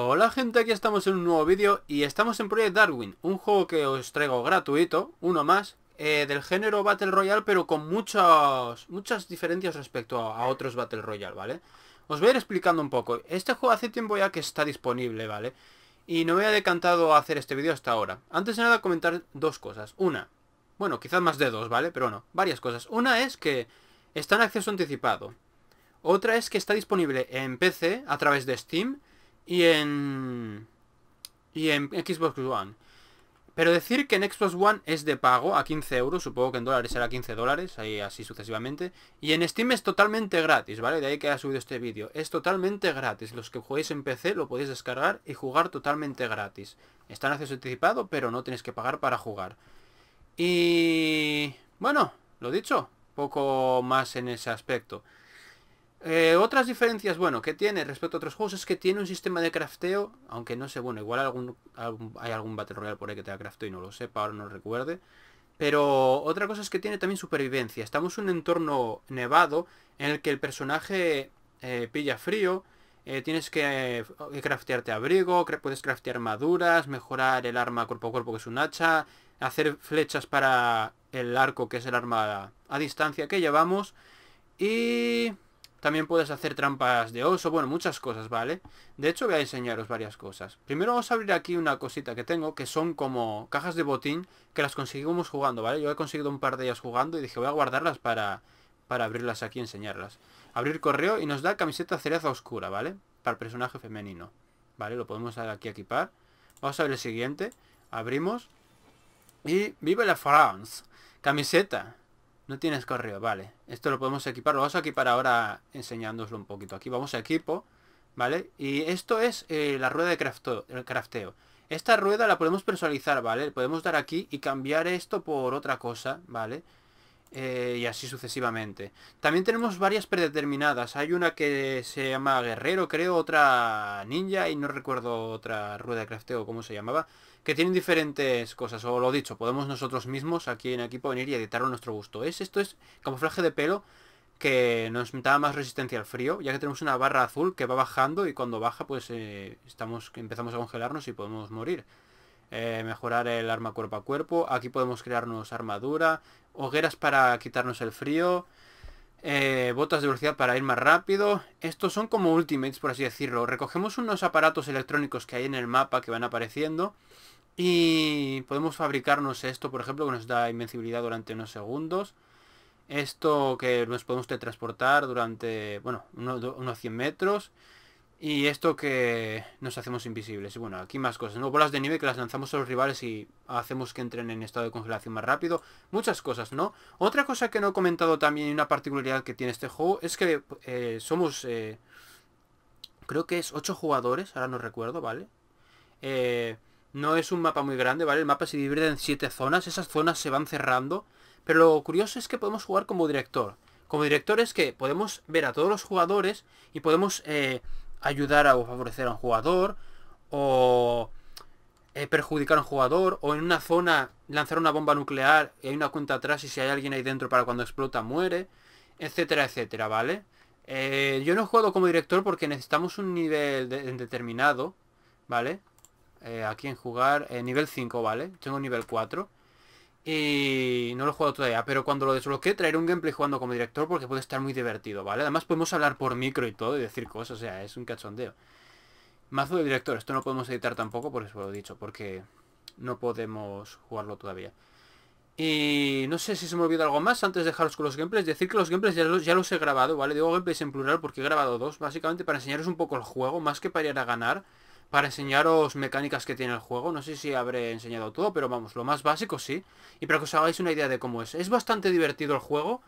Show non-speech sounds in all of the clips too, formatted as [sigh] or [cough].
Hola gente, aquí estamos en un nuevo vídeo y estamos en Project Darwin, un juego que os traigo gratuito, uno más, eh, del género Battle Royale, pero con muchas muchas diferencias respecto a, otros Battle Royale, ¿vale? Os voy a ir explicando un poco. Este juego hace tiempo ya que está disponible, ¿vale? Y no me he decantado a hacer este vídeo hasta ahora. Antes de nada comentar dos cosas. Una, bueno, quizás más de dos, ¿vale? Pero no, varias cosas. Una es que está en acceso anticipado. Otra es que está disponible en PC a través de Steam y en, y en Xbox One. Pero decir que en Xbox One es de pago a 15 euros, supongo que en dólares será 15 dólares, ahí así sucesivamente. Y en Steam es totalmente gratis, ¿vale? De ahí que haya subido este vídeo. Es totalmente gratis. Los que juguéis en PC lo podéis descargar y jugar totalmente gratis. Está en acceso anticipado, pero no tenéis que pagar para jugar. Y... Bueno, lo dicho, poco más en ese aspecto. Eh, otras diferencias, bueno, que tiene respecto a otros juegos es que tiene un sistema de crafteo, aunque no sé, bueno, igual algún, hay algún Battle Royale por ahí que tenga crafteo y no lo sepa, ahora no lo recuerde. Pero otra cosa es que tiene también supervivencia. Estamos en un entorno nevado en el que el personaje eh, pilla frío, eh, tienes que craftearte abrigo, puedes craftear armaduras, mejorar el arma cuerpo a cuerpo que es un hacha, hacer flechas para el arco que es el arma a distancia que llevamos y también puedes hacer trampas de oso, bueno, muchas cosas, ¿vale? De hecho voy a enseñaros varias cosas. Primero vamos a abrir aquí una cosita que tengo, que son como cajas de botín, que las conseguimos jugando, ¿vale? Yo he conseguido un par de ellas jugando y dije voy a guardarlas para, para abrirlas aquí y enseñarlas. Abrir correo y nos da camiseta cereza oscura, ¿vale? Para el personaje femenino, ¿vale? Lo podemos aquí equipar. Vamos a ver el siguiente. Abrimos. Y vive la France. Camiseta. No tienes correo, vale. Esto lo podemos equipar. Lo vamos a equipar ahora enseñándoslo un poquito. Aquí vamos a equipo, ¿vale? Y esto es eh, la rueda de el crafteo. Esta rueda la podemos personalizar, ¿vale? Podemos dar aquí y cambiar esto por otra cosa, ¿vale? vale eh, y así sucesivamente. También tenemos varias predeterminadas. Hay una que se llama guerrero, creo, otra ninja y no recuerdo otra rueda de crafteo, cómo se llamaba, que tienen diferentes cosas. O lo dicho, podemos nosotros mismos aquí en equipo venir y editarlo a nuestro gusto. Es, esto es camuflaje de pelo que nos da más resistencia al frío, ya que tenemos una barra azul que va bajando y cuando baja pues eh, estamos, empezamos a congelarnos y podemos morir. Eh, mejorar el arma cuerpo a cuerpo. Aquí podemos crearnos armadura, hogueras para quitarnos el frío, eh, botas de velocidad para ir más rápido. Estos son como ultimates, por así decirlo. Recogemos unos aparatos electrónicos que hay en el mapa que van apareciendo. Y podemos fabricarnos esto, por ejemplo, que nos da invencibilidad durante unos segundos. Esto que nos podemos teletransportar durante, bueno, unos, unos 100 metros. Y esto que nos hacemos invisibles. Y bueno, aquí más cosas. No bolas de nieve que las lanzamos a los rivales y hacemos que entren en estado de congelación más rápido. Muchas cosas, ¿no? Otra cosa que no he comentado también y una particularidad que tiene este juego es que eh, somos... Eh, creo que es 8 jugadores, ahora no recuerdo, ¿vale? Eh, no es un mapa muy grande, ¿vale? El mapa se divide en 7 zonas. Esas zonas se van cerrando. Pero lo curioso es que podemos jugar como director. Como director es que podemos ver a todos los jugadores y podemos ayudar a, o favorecer a un jugador, o eh, perjudicar a un jugador, o en una zona lanzar una bomba nuclear y hay una cuenta atrás y si hay alguien ahí dentro para cuando explota muere, etcétera, etcétera, ¿vale? Eh, yo no he jugado como director porque necesitamos un nivel determinado, ¿vale? Eh, aquí en jugar, nivel 5, ¿vale? Tengo nivel 4. Y no lo he jugado todavía, pero cuando lo desbloquee traeré un gameplay jugando como director porque puede estar muy divertido, ¿vale? Además podemos hablar por micro y todo y decir cosas, o sea, es un cachondeo. Mazo de director, esto no podemos editar tampoco, por eso lo he dicho, porque no podemos jugarlo todavía. Y no sé si se me olvida algo más antes de dejaros con los gameplays. Decir que los gameplays ya los, ya los he grabado, ¿vale? Digo gameplays en plural porque he grabado dos, básicamente para enseñaros un poco el juego, más que para ir a ganar para enseñaros mecánicas que tiene el juego. No sé si habré enseñado todo, pero vamos, lo más básico sí. Y para que os hagáis una idea de cómo es. Es bastante divertido el juego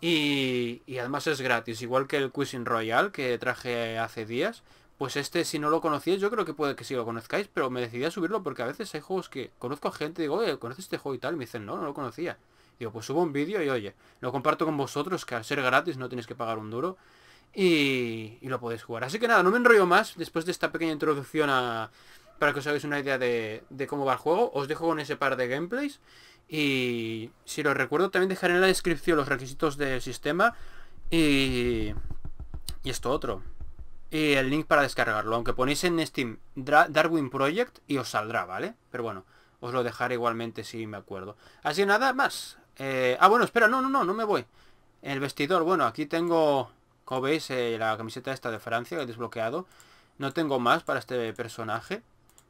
y, y además es gratis. Igual que el Cuisine Royal que traje hace días. Pues este, si no lo conocíais, yo creo que puede que sí lo conozcáis, pero me decidí a subirlo porque a veces hay juegos que conozco a gente y digo, oye, ¿conoces este juego y tal? Y me dicen, no, no lo conocía. Digo, pues subo un vídeo y oye, lo comparto con vosotros, que al ser gratis no tenéis que pagar un duro y, lo podéis jugar. Así que nada, no me enrollo más después de esta pequeña introducción a, para que os hagáis una idea de, cómo va el juego. Os dejo con ese par de gameplays y si lo recuerdo también dejaré en la descripción los requisitos del sistema y, y esto otro. Y el link para descargarlo, aunque ponéis en Steam Darwin Project y os saldrá, ¿vale? Pero bueno, os lo dejaré igualmente si me acuerdo. Así que nada más. Eh, ah, bueno, espera, no, no, no, no me voy. El vestidor, bueno, aquí tengo como veis, eh, la camiseta esta de Francia, que he desbloqueado. No tengo más para este personaje.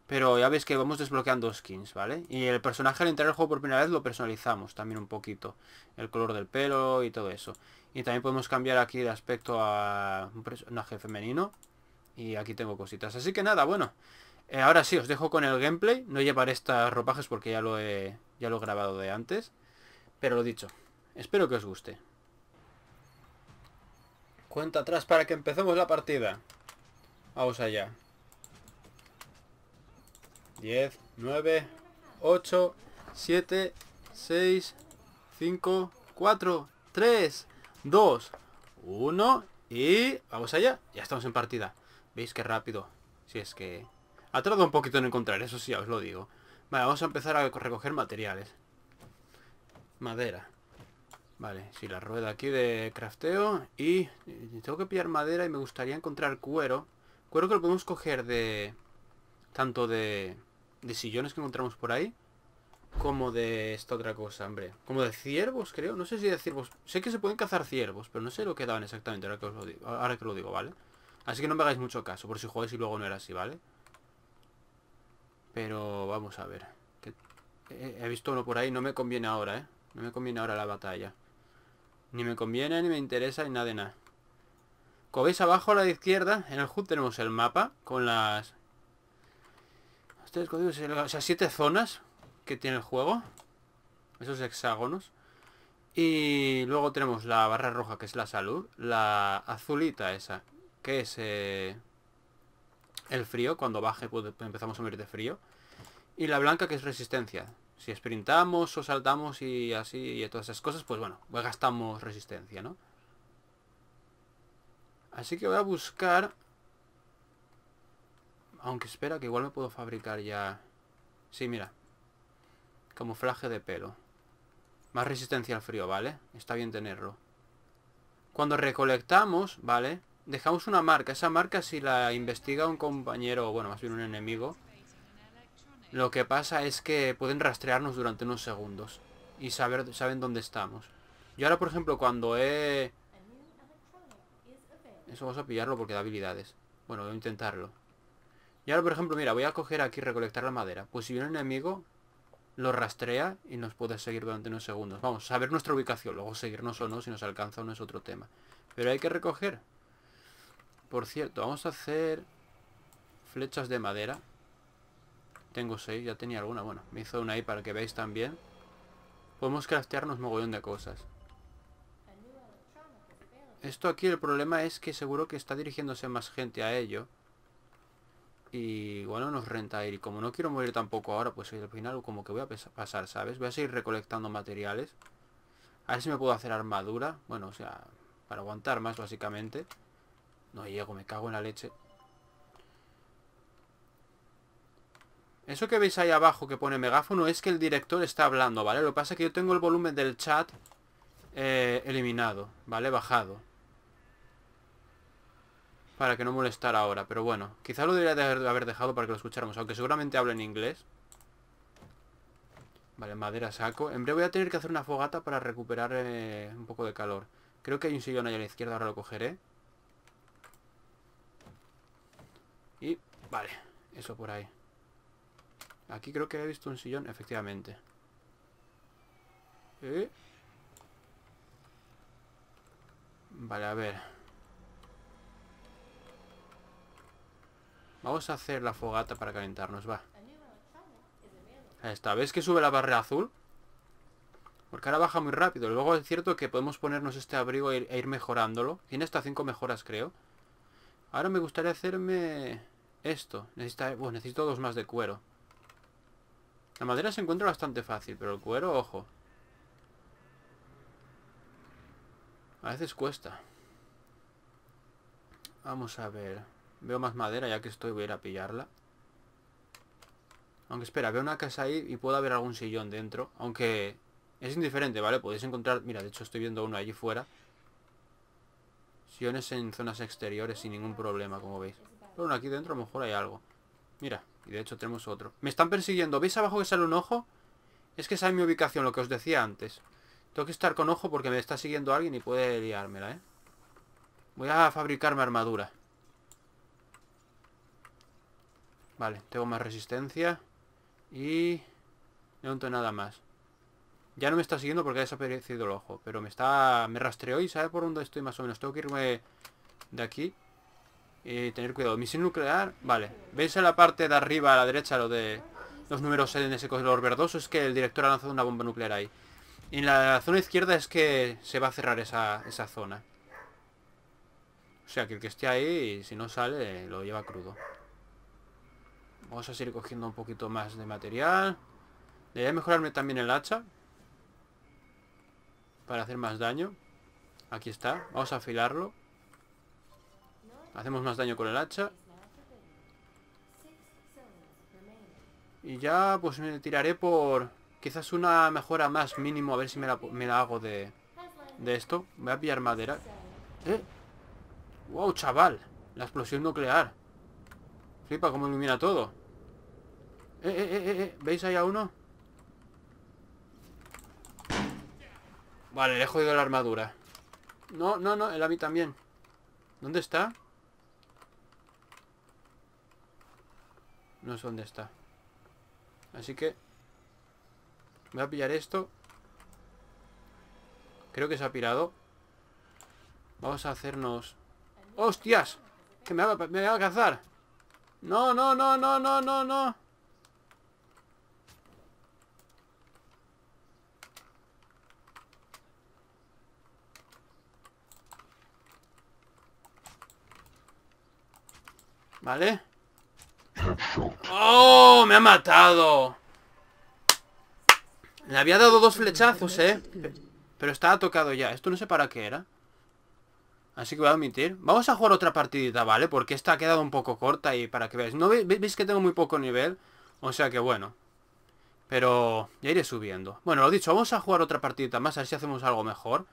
Pero ya veis que vamos desbloqueando skins, ¿vale? Y el personaje al entrar al juego por primera vez lo personalizamos también un poquito. El color del pelo y todo eso. Y también podemos cambiar aquí de aspecto a un personaje femenino. Y aquí tengo cositas. Así que nada, bueno. Eh, ahora sí, os dejo con el gameplay. No llevaré estas ropajes porque ya lo he, ya lo he grabado de antes. Pero lo dicho, espero que os guste. Cuenta atrás para que empecemos la partida. Vamos allá. 10, 9, 8, 7, 6, 5, 4, 3, 2, 1 y vamos allá. Ya estamos en partida. ¿Veis qué rápido? Si es que... Ha tardado un poquito en encontrar, eso sí, os lo digo. Vale, vamos a empezar a recoger materiales. Madera. Vale, sí, la rueda aquí de crafteo. Y eh, tengo que pillar madera y me gustaría encontrar cuero. Cuero que lo podemos coger de... Tanto de, de sillones que encontramos por ahí. Como de esta otra cosa, hombre. Como de ciervos, creo. No sé si de ciervos... Sé que se pueden cazar ciervos, pero no sé lo que daban exactamente ahora que, lo digo, ahora que lo digo, ¿vale? Así que no me hagáis mucho caso, por si jugáis y luego no era así, ¿vale? Pero vamos a ver. He visto uno por ahí, no me conviene ahora, ¿eh? No me conviene ahora la batalla. Ni me conviene, ni me interesa, ni nada de nada. Como veis abajo a la izquierda, en el HUD tenemos el mapa con las... o sea, siete zonas que tiene el juego. Esos hexágonos. Y luego tenemos la barra roja, que es la salud. La azulita esa, que es eh, el frío. Cuando baje pues, empezamos a morir de frío. Y la blanca, que es resistencia si sprintamos o saltamos y así y todas esas cosas, pues bueno, pues gastamos resistencia, ¿no? Así que voy a buscar... Aunque espera que igual me puedo fabricar ya... Sí, mira. Camuflaje de pelo. Más resistencia al frío, ¿vale? Está bien tenerlo. Cuando recolectamos, ¿vale? Dejamos una marca. Esa marca si la investiga un compañero, o bueno, más bien un enemigo, lo que pasa es que pueden rastrearnos durante unos segundos y saber, saben dónde estamos. Y ahora, por ejemplo, cuando he... Eso vamos a pillarlo porque da habilidades. Bueno, voy a intentarlo. Y ahora, por ejemplo, mira, voy a coger aquí recolectar la madera. Pues si viene un enemigo, lo rastrea y nos puede seguir durante unos segundos. Vamos, saber nuestra ubicación, luego seguirnos o no, si nos alcanza o no es otro tema. Pero hay que recoger. Por cierto, vamos a hacer flechas de madera. Tengo seis, ya tenía alguna. Bueno, me hizo una ahí para que veáis también. Podemos craftearnos mogollón de cosas. Esto aquí el problema es que seguro que está dirigiéndose más gente a ello. Y bueno, nos renta ir. Y como no quiero morir tampoco ahora, pues al final como que voy a pasar, ¿sabes? Voy a seguir recolectando materiales. A ver si me puedo hacer armadura. Bueno, o sea, para aguantar más básicamente. No llego, me cago en la leche. Eso que veis ahí abajo que pone megáfono es que el director está hablando, ¿vale? Lo que pasa es que yo tengo el volumen del chat eh, eliminado, ¿vale? Bajado. Para que no molestara ahora, pero bueno. Quizá lo debería haber dejado para que lo escucháramos, aunque seguramente hable en inglés. Vale, madera saco. En breve voy a tener que hacer una fogata para recuperar eh, un poco de calor. Creo que hay un sillón ahí a la izquierda, ahora lo cogeré. Y, vale, eso por ahí. Aquí creo que he visto un sillón, efectivamente. Vale, a ver. Vamos a hacer la fogata para calentarnos, va. Esta ¿ves que sube la barra azul. Porque ahora baja muy rápido. Luego es cierto que podemos ponernos este abrigo e ir e mejorándolo. Tiene hasta cinco mejoras, creo. Ahora me gustaría hacerme esto. necesito dos más de cuero. La madera se encuentra bastante fácil, pero el cuero, ojo. A veces cuesta. Vamos a ver. Veo más madera, ya que estoy, voy a ir a pillarla. Aunque espera, veo una casa ahí y puedo haber algún sillón dentro. Aunque es indiferente, ¿vale? Podéis encontrar... Mira, de hecho estoy viendo uno allí fuera. Sillones en zonas exteriores sin ningún problema, como veis. Pero bueno, aquí dentro a lo mejor hay algo. Mira, y de hecho tenemos otro. Me están persiguiendo. ¿Veis abajo que sale un ojo? Es que esa mi ubicación, lo que os decía antes. Tengo que estar con ojo porque me está siguiendo alguien y puede liármela, ¿eh? Voy a fabricarme armadura. Vale, tengo más resistencia. Y... No tengo nada más. Ya no me está siguiendo porque ha desaparecido el ojo. Pero me está... Me rastreó y sabe por dónde estoy más o menos. Tengo que irme de aquí. Y tener cuidado. ¿Misil nuclear. Vale. ¿Veis en la parte de arriba a la derecha lo de los números en ese color verdoso? Es que el director ha lanzado una bomba nuclear ahí. Y en la zona izquierda es que se va a cerrar esa, esa zona. O sea, que el que esté ahí, si no sale, lo lleva crudo. Vamos a seguir cogiendo un poquito más de material. Debería mejorarme también el hacha. Para hacer más daño. Aquí está. Vamos a afilarlo. Hacemos más daño con el hacha. Y ya pues me tiraré por quizás una mejora más mínimo, a ver si me la, hago de, de esto. Voy a pillar madera. ¿Eh? ¡Wow, chaval! La explosión nuclear. Flipa cómo ilumina todo. Eh eh, eh, eh, eh, ¿Veis ahí a uno? Vale, le he jodido la armadura. No, no, no, el a mí también. ¿Dónde está? No sé dónde está. Así que... Voy a pillar esto. Creo que se ha pirado. Vamos a hacernos... ¡Hostias! Que me va, a cazar. No, no, no, no, no, no, no. Vale. ¡Oh! ¡Me ha matado! Le había dado dos flechazos, ¿eh? Pero está tocado ya. Esto no sé para qué era. Así que voy a admitir. Vamos a jugar otra partidita, ¿vale? Porque esta ha quedado un poco corta y para que veáis. ¿No veis, que tengo muy poco nivel? O sea que bueno. Pero ya iré subiendo. Bueno, lo dicho, vamos a jugar otra partidita más, a ver si hacemos algo mejor.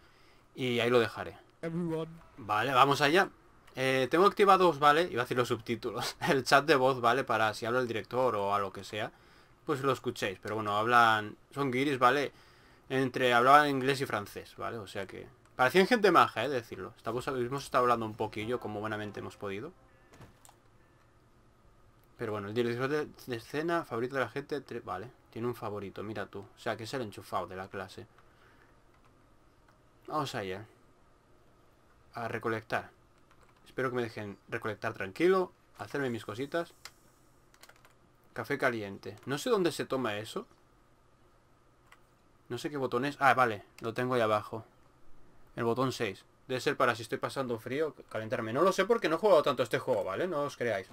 Y ahí lo dejaré. Vale, vamos allá. Eh, tengo activados, ¿vale? Iba a decir los subtítulos. [laughs] El chat de voz, ¿vale? Para si habla el director o a lo que sea, pues lo escuchéis. Pero bueno, hablan... Son guiris, ¿vale? Entre... Hablaban inglés y francés, ¿vale? O sea que... Parecían gente maja, ¿eh? decirlo. Estamos, hemos estado hablando un poquillo, como buenamente hemos podido. Pero bueno, el director de, escena, favorito de la gente... Vale, tiene un favorito, mira tú. O sea, que es el enchufado de la clase. Vamos allá. A recolectar. Espero que me dejen recolectar tranquilo, hacerme mis cositas. Café caliente. No sé dónde se toma eso. No sé qué botón es. Ah, vale, lo tengo ahí abajo. El botón 6. Debe ser para si estoy pasando frío, calentarme. No lo sé porque no he jugado tanto este juego, ¿vale? No os creáis.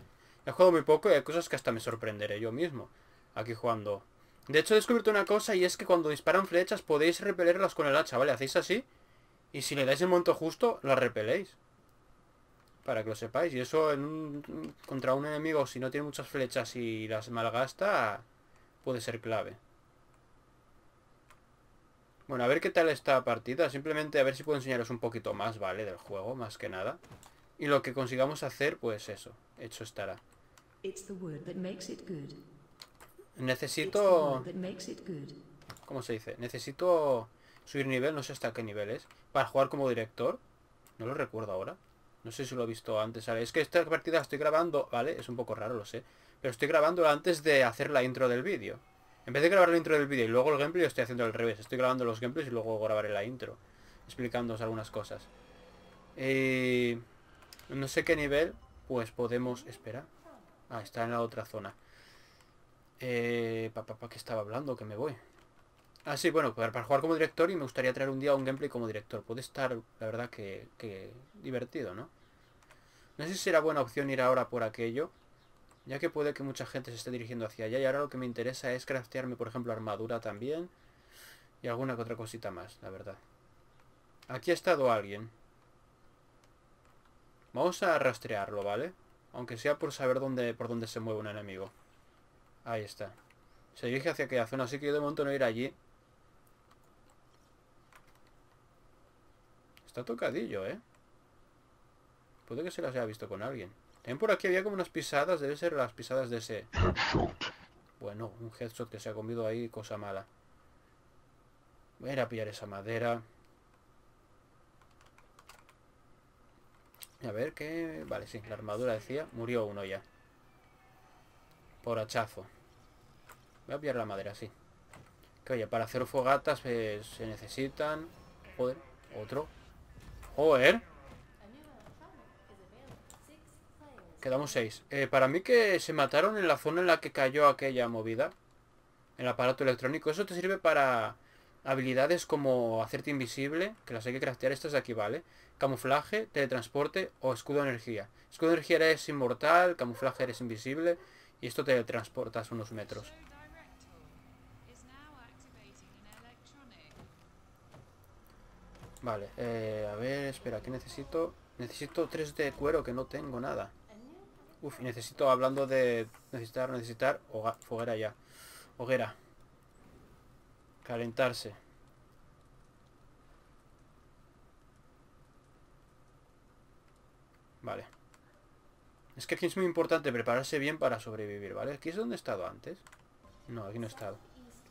He jugado muy poco y hay cosas que hasta me sorprenderé yo mismo. Aquí jugando. De hecho, he descubierto una cosa y es que cuando disparan flechas podéis repelerlas con el hacha, ¿vale? Hacéis así y si le dais el monto justo, las repeléis para que lo sepáis. Y eso contra un enemigo, si no tiene muchas flechas y las malgasta, puede ser clave. Bueno, a ver qué tal esta partida. Simplemente a ver si puedo enseñaros un poquito más, ¿vale? Del juego, más que nada. Y lo que consigamos hacer, pues eso. Hecho estará. Necesito... ¿Cómo se dice? Necesito subir nivel, no sé hasta qué niveles Para jugar como director. No lo recuerdo ahora. No sé si lo he visto antes, ¿vale? Es que esta partida estoy grabando, ¿vale? Es un poco raro, lo sé. Pero estoy grabando antes de hacer la intro del vídeo. En vez de grabar la intro del vídeo y luego el gameplay, estoy haciendo al revés. Estoy grabando los gameplays y luego grabaré la intro. Explicándoos algunas cosas. Eh, no sé qué nivel, pues podemos... Espera. Ah, está en la otra zona. Eh, ¿Para qué estaba hablando? Que me voy. Ah, sí, bueno, para, jugar como director y me gustaría traer un día un gameplay como director. Puede estar, la verdad, que, divertido, ¿no? No sé si será buena opción ir ahora por aquello, ya que puede que mucha gente se esté dirigiendo hacia allá y ahora lo que me interesa es craftearme, por ejemplo, armadura también y alguna que otra cosita más, la verdad. Aquí ha estado alguien. Vamos a rastrearlo, ¿vale? Aunque sea por saber dónde, por dónde se mueve un enemigo. Ahí está. Se dirige hacia aquella zona, así que yo de momento no ir allí. Está tocadillo, ¿eh? Puede que se las haya visto con alguien. También por aquí había como unas pisadas, debe ser las pisadas de ese... Bueno, un headshot que se ha comido ahí, cosa mala. Voy a pillar esa madera. A ver qué... Vale, sí, la armadura decía. Murió uno ya. Por hachazo. Voy a pillar la madera, sí. Que oye, para hacer fogatas eh, se necesitan... Joder, otro. Quedamos seis. Eh, para mí que se mataron en la zona en la que cayó aquella movida. El aparato electrónico. Eso te sirve para habilidades como hacerte invisible, que las hay que craftear estas de aquí, ¿vale? Camuflaje, teletransporte o escudo de energía. Escudo de energía eres inmortal, camuflaje eres invisible y esto te teletransportas unos metros. Vale, eh, a ver, espera, ¿qué necesito? Necesito tres de cuero, que no tengo nada. Uf, necesito, hablando de necesitar, necesitar foguera ya. Hoguera. Calentarse. Vale. Es que aquí es muy importante prepararse bien para sobrevivir, ¿vale? ¿Aquí es donde he estado antes? No, aquí no he estado.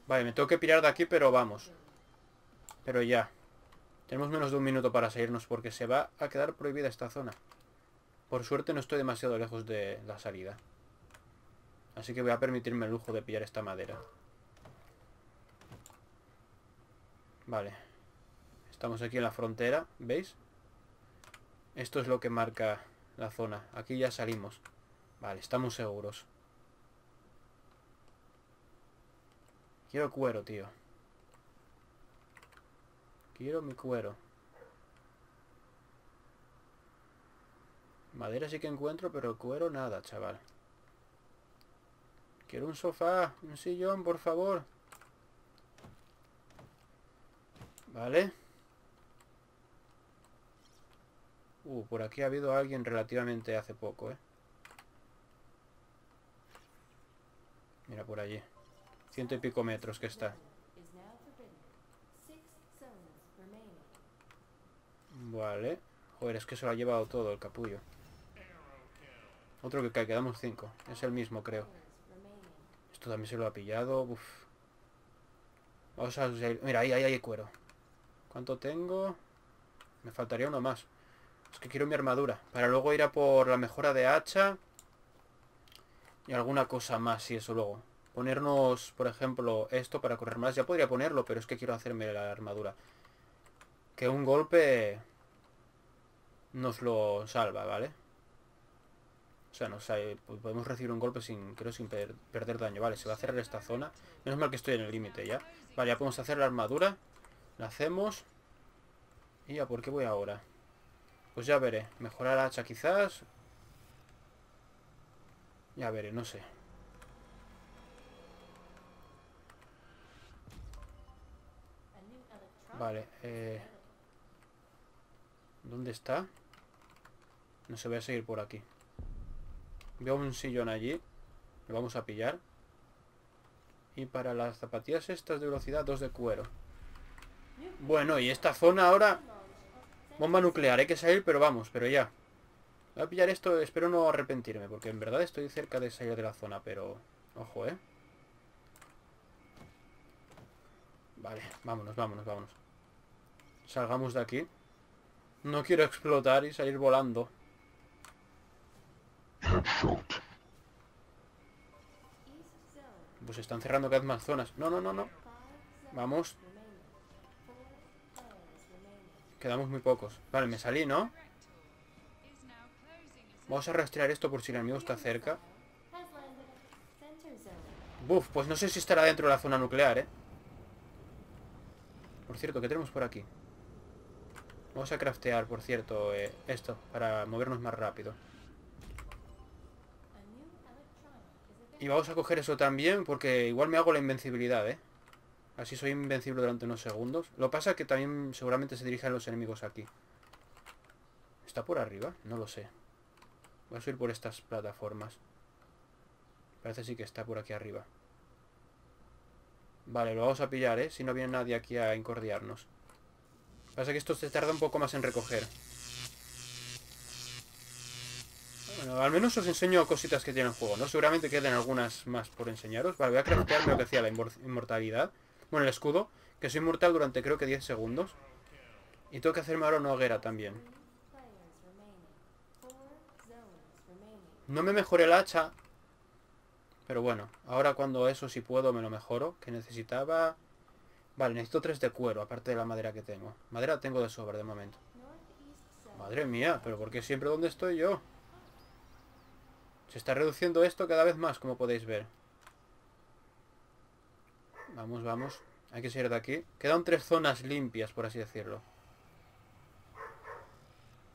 Vale, me tengo que pirar de aquí, pero vamos. Pero ya. Tenemos menos de un minuto para salirnos porque se va a quedar prohibida esta zona. Por suerte no estoy demasiado lejos de la salida. Así que voy a permitirme el lujo de pillar esta madera. Vale. Estamos aquí en la frontera, ¿veis? Esto es lo que marca la zona. Aquí ya salimos. Vale, estamos seguros. Quiero cuero, tío. Quiero mi cuero. Madera sí que encuentro, pero cuero nada, chaval. Quiero un sofá, un sillón, por favor. Vale. Uh, por aquí ha habido alguien relativamente hace poco, ¿eh? Mira, por allí. Ciento y pico metros que está. Vale. Joder, es que se lo ha llevado todo el capullo. Otro que cae, quedamos cinco. Es el mismo, creo. Esto también se lo ha pillado. Uf. Vamos a... Mira, ahí, ahí hay cuero. ¿Cuánto tengo? Me faltaría uno más. Es que quiero mi armadura. Para luego ir a por la mejora de hacha. Y alguna cosa más, y eso luego. Ponernos, por ejemplo, esto para correr más. Ya podría ponerlo, pero es que quiero hacerme la armadura. Que un golpe nos lo salva, ¿vale? O sea, nos, eh, pues podemos recibir un golpe sin, creo, sin perder daño. Vale, se va a cerrar esta zona. Menos mal que estoy en el límite ya. Vale, ya podemos hacer la armadura. La hacemos. ¿Y a por qué voy ahora? Pues ya veré. Mejorar hacha quizás. Ya veré, no sé. Vale, eh... ¿Dónde está? No se voy a seguir por aquí. Veo un sillón allí. Lo vamos a pillar. Y para las zapatillas estas de velocidad, dos de cuero. Bueno, y esta zona ahora... Bomba nuclear, hay que salir, pero vamos, pero ya. Voy a pillar esto, espero no arrepentirme, porque en verdad estoy cerca de salir de la zona, pero... Ojo, ¿eh? Vale, vámonos, vámonos, vámonos. Salgamos de aquí. No quiero explotar y salir volando. Pues están cerrando cada vez más zonas. No, no, no, no. Vamos. Quedamos muy pocos. Vale, me salí, ¿no? Vamos a rastrear esto por si el amigo está cerca. Buf, pues no sé si estará dentro de la zona nuclear, ¿eh? Por cierto, ¿qué tenemos por aquí? Vamos a craftear, por cierto, eh, esto, para movernos más rápido. Y vamos a coger eso también porque igual me hago la invencibilidad, ¿eh? Así soy invencible durante unos segundos. Lo pasa que también seguramente se dirigen los enemigos aquí. ¿Está por arriba? No lo sé. Voy a subir por estas plataformas. Parece sí que está por aquí arriba. Vale, lo vamos a pillar, ¿eh? Si no viene nadie aquí a incordiarnos. Pasa que esto se tarda un poco más en recoger. al menos os enseño cositas que tiene el juego, ¿no? Seguramente queden algunas más por enseñaros. Vale, voy a craftearme lo que hacía la inmortalidad. Bueno, el escudo, que soy inmortal durante creo que 10 segundos. Y tengo que hacerme ahora una hoguera también. No me mejoré el hacha. Pero bueno, ahora cuando eso sí puedo me lo mejoro. Que necesitaba... Vale, necesito tres de cuero, aparte de la madera que tengo. Madera tengo de sobra de momento. Madre mía, pero ¿por qué siempre donde estoy yo? Se está reduciendo esto cada vez más, como podéis ver. Vamos, vamos. Hay que salir de aquí. Quedan tres zonas limpias, por así decirlo.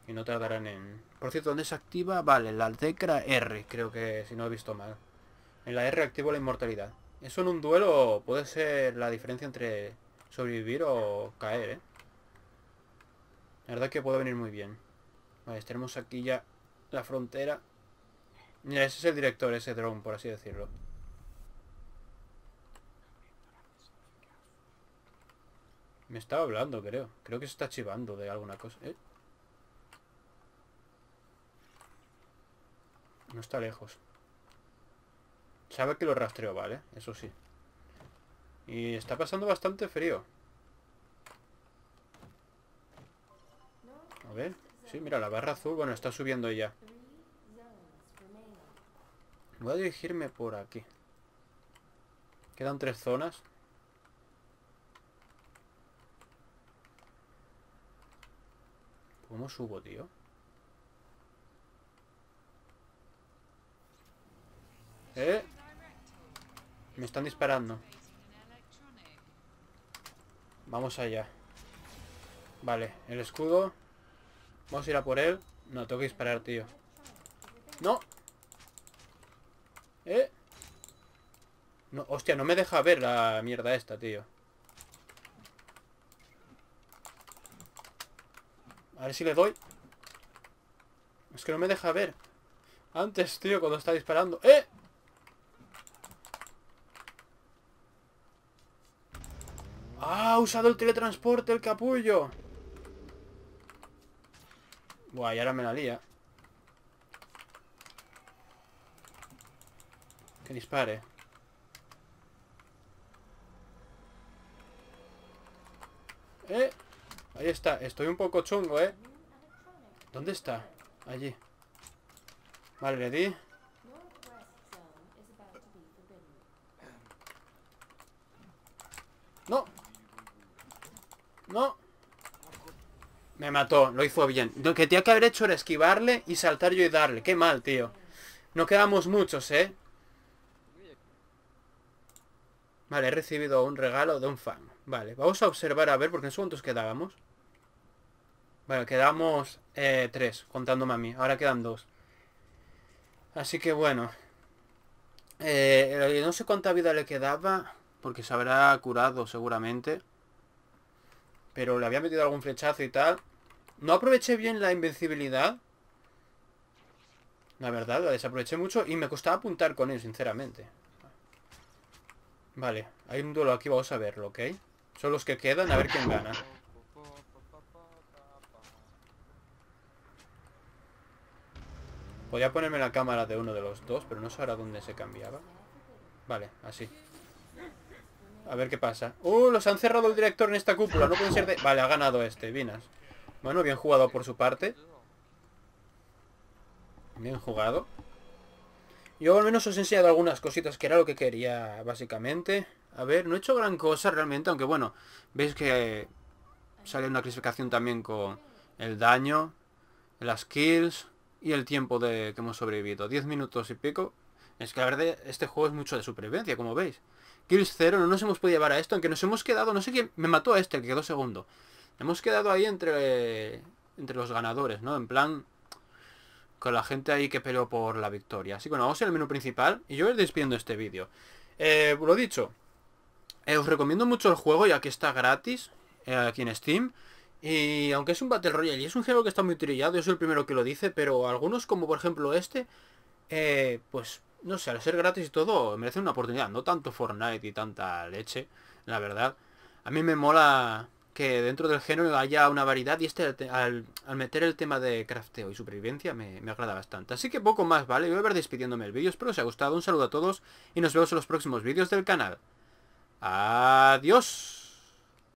Y no tardarán en... Por cierto, ¿dónde se activa? Vale, la tecla R, creo que, si no he visto mal. En la R activo la inmortalidad. Eso en un duelo puede ser la diferencia entre sobrevivir o caer, ¿eh? La verdad que puede venir muy bien. Vale, tenemos aquí ya la frontera ese es el director, ese drone, por así decirlo. Me estaba hablando, creo. Creo que se está chivando de alguna cosa. ¿Eh? No está lejos. Sabe que lo rastreo, ¿vale? Eso sí. Y está pasando bastante frío. A ver. Sí, mira, la barra azul. Bueno, está subiendo ya. Voy a dirigirme por aquí. Quedan tres zonas. ¿Cómo subo, tío? ¿Eh? Me están disparando. Vamos allá. Vale, el escudo. Vamos a ir a por él. No, tengo que disparar, tío. ¡No! hostia, no me deja ver la mierda esta, tío. A ver si le doy. Es que no me deja ver. Antes, tío, cuando está disparando. ¡Eh! ¡Ah! Ha usado el teletransporte, el capullo. Buah, y ahora me la lía. Que dispare. Ahí está. Estoy un poco chungo, ¿eh? ¿Dónde está? Allí. Vale, le di. No. No. Me mató, lo hizo bien. Lo que tenía que haber hecho era esquivarle y saltar yo y darle. Qué mal, tío. No quedamos muchos, ¿eh? Vale, he recibido un regalo de un fan. Vale, vamos a observar a ver porque en segundos quedábamos. Bueno, quedamos eh, tres, contándome a mí. Ahora quedan dos. Así que bueno. Eh, eh, no sé cuánta vida le quedaba, porque se habrá curado seguramente. Pero le había metido algún flechazo y tal. No aproveché bien la invencibilidad. La verdad, la desaproveché mucho y me costaba apuntar con él, sinceramente. Vale, hay un duelo aquí, vamos a verlo, ¿ok? Son los que quedan, a ver quién gana. Podía ponerme la cámara de uno de los dos, pero no sé dónde se cambiaba. Vale, así. A ver qué pasa. ¡Uh! Los han cerrado el director en esta cúpula. No pueden ser de... Vale, ha ganado este, Vinas. Bueno, bien jugado por su parte. Bien jugado. Yo al menos os he enseñado algunas cositas que era lo que quería, básicamente. A ver, no he hecho gran cosa realmente, aunque bueno, veis que sale una clasificación también con el daño, las kills, y el tiempo de que hemos sobrevivido, 10 minutos y pico. Es que la verdad, este juego es mucho de supervivencia, como veis. Kills 0, no nos hemos podido llevar a esto, aunque nos hemos quedado, no sé quién, me mató a este, el que quedó segundo. Hemos quedado ahí entre, entre los ganadores, ¿no? En plan, con la gente ahí que peleó por la victoria. Así que bueno, vamos al menú principal y yo voy despidiendo este vídeo. Eh, lo dicho, eh, os recomiendo mucho el juego Y aquí está gratis eh, aquí en Steam. Y aunque es un Battle Royale y es un género que está muy trillado, yo soy el primero que lo dice, pero algunos como por ejemplo este, eh, pues no sé, al ser gratis y todo, merece una oportunidad. No tanto Fortnite y tanta leche, la verdad. A mí me mola que dentro del género haya una variedad y este al, meter el tema de crafteo y supervivencia me, agrada bastante. Así que poco más, ¿vale? Voy a ver despidiéndome el vídeo, espero os haya gustado, un saludo a todos y nos vemos en los próximos vídeos del canal. Adiós.